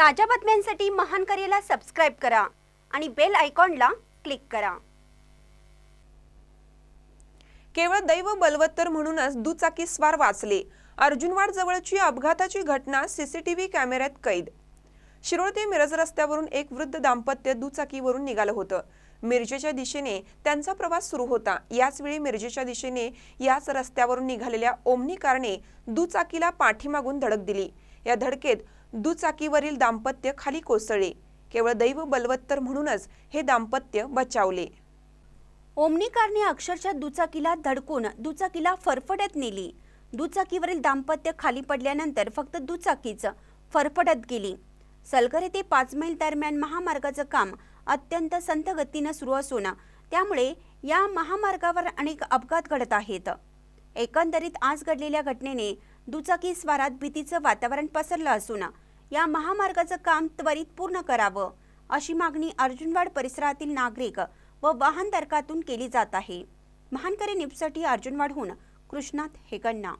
ताज्या बातम्यांसाठी महान करेला सबस्क्राईब करा आणि बेल आयकॉनला क्लिक करा केवळ दैव बलवत्तर म्हणूनच दुचाकी स्वार वाचले अर्जुनवाड जवळची अपघाताची घटना सीसीटीव्ही कॅमेऱ्यात कैद शिरोळ ते मिरज रस्त्यावरून एक वृद्ध दाम्पत्य दुचाकीवरून निघालं होतं मिरजेच्या दिशेने त्यांचा प्रवास सुरू होता याचवेळी मिरजेच्या दिशेने याच रस्त्यावरून निघालेल्या ओमनी कारने दुचाकीला पाठीमागून धडक दिली या धडकेत दुचाकीवरील दाम्पत्य खाली कोसळले केवळ दैव बलवत्तर म्हणूनच हे दाम्पत्य बचावले ओमनीकारने अक्षरशः दुचाकीला धडकून दुचाकीला फरफडत नेली दुचाकीवरील दाम्पत्य खाली पडल्यानंतर फक्त दुचाकीच फरफडत गेली सलगर येथे पाच मैल दरम्यान महामार्गाचं काम अत्यंत संथ गतीनं सुरू असून त्यामुळे या महामार्गावर अनेक अपघात घडत आहेत एकंदरीत आज घडलेल्या घटनेने दुचाकी स्वारात भीतीचं वातावरण पसरलं असून या महामार्गाचं काम त्वरित पूर्ण करावं अशी मागणी अर्जुनवाड परिसरातील नागरिक व वाहनधारकातून केली जात आहे महानकरी निपसाठी अर्जुनवाडहून कृष्णात हेगण्णा